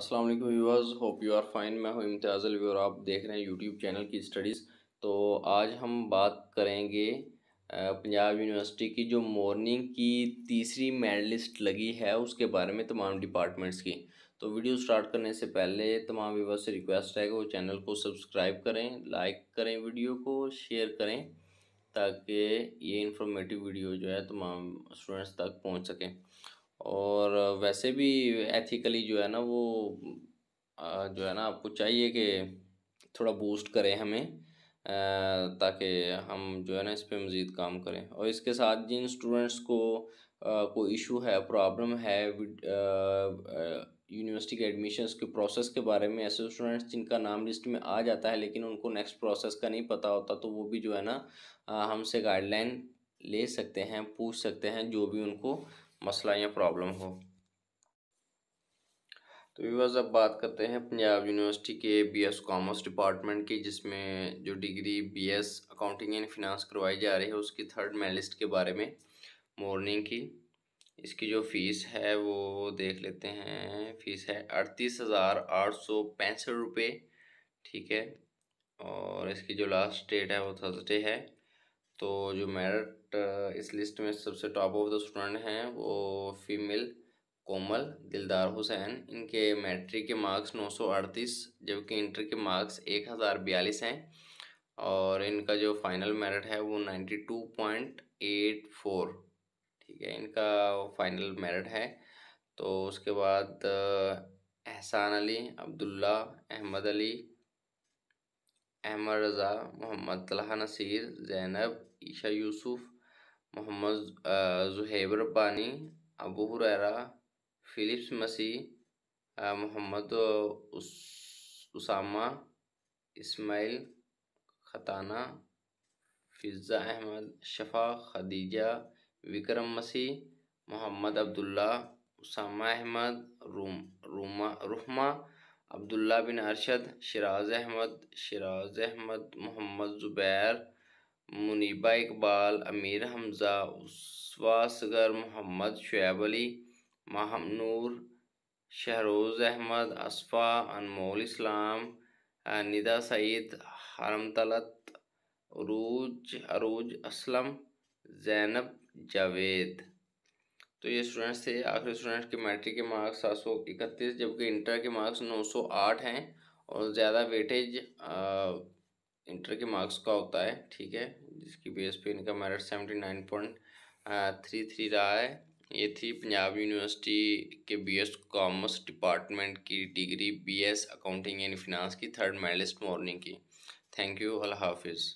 अस्सलाम वालेकुम viewers hope you are fine मैं हूं इम्तियाज़ और आप देख रहे हैं यूट्यूब चैनल की स्टडीज़ तो आज हम बात करेंगे पंजाब यूनिवर्सिटी की जो मॉर्निंग की तीसरी मेडल लिस्ट लगी है उसके बारे में तमाम डिपार्टमेंट्स की तो वीडियो स्टार्ट करने से पहले तमाम व्यूअर्स से रिक्वेस्ट है कि वो चैनल को सब्सक्राइब करें लाइक करें वीडियो को शेयर करें ताकि ये इंफॉर्मेटिव वीडियो जो है तमाम स्टूडेंट्स तक पहुँच सकें और वैसे भी एथिकली जो है ना वो जो है ना आपको चाहिए कि थोड़ा बूस्ट करें हमें ताकि हम जो है ना इस पर मज़ीद काम करें और इसके साथ जिन स्टूडेंट्स को कोई इशू है प्रॉब्लम है यूनिवर्सिटी के एडमिशन के प्रोसेस के बारे में ऐसे स्टूडेंट्स जिनका नाम लिस्ट में आ जाता है लेकिन उनको नेक्स्ट प्रोसेस का नहीं पता होता तो वो भी जो है ना हमसे गाइडलाइन ले सकते हैं पूछ सकते हैं जो भी उनको मसला या प्रॉब्लम हो तो व्यूवर्स अब बात करते हैं पंजाब यूनिवर्सिटी के बीएस कॉमर्स डिपार्टमेंट की जिसमें जो degree BS accounting and finance करवाई जा रही है उसकी थर्ड लिस्ट के बारे में मॉर्निंग की इसकी जो फ़ीस है वो देख लेते हैं फ़ीस है अड़तीस हज़ार आठ सौ पैंसठ रुपये ठीक है और इसकी जो लास्ट डेट है वो थर्सडे है तो जो मेरिट uh, इस लिस्ट में सबसे टॉप ऑफ द स्टूडेंट हैं वो फीमेल कोमल दिलदार हुसैन इनके मैट्रिक के मार्क्स नौ सौ अड़तीस जबकि इंटर के मार्क्स एक हज़ार बयालीस हैं और इनका जो फाइनल मेरिट है वो ninety two point eight four ठीक है इनका फाइनल मेरिट है तो उसके बाद uh, एहसान अली अब्दुल्ला अहमद अली अहमद रज़ा मोहम्मद तलहा नसीर जैनब ईशा यूसुफ मोहम्मद जहेब रब्बानी अबू हुररा फ़िलिप्स मसीह मोहम्मद उसामा इस्माइल खताना फिज़ा अहमद शफा खदीजा विक्रम मसीह मोहम्मद अब्दुल्ला उसामा अहमद रूम रूमा रुहमा अब्दुल्ला बिन अरशद शराज अहमद शराज अहमद मोहम्मद ज़ुबैर मुनीबा इकबाल अमीर हमज़ा उसवासगर मोहम्मद शुएब अली महमनूर शहरोज़ अहमद असफ़ा अनमोल इस्लाम निदा सईद हरम तलत अरूज अरूज असलम जैनब जावेद तो ये स्टूडेंट्स थे आखिरी स्टूडेंट्स के मैट्रिक के मार्क्स सात सौ इकतीस जबकि इंटर के मार्क्स नौ सौ आठ हैं और ज़्यादा वेटेज इंटर के मार्क्स का होता है ठीक है जिसकी बेस पे इनका merit seventy nine point three three रहा है ये थी पंजाब यूनिवर्सिटी के बी एस कॉमर्स डिपार्टमेंट की degree B S accounting and finance की थर्ड मेडलिस्ट मॉर्निंग की थैंक यू अल्लाह हाफिज़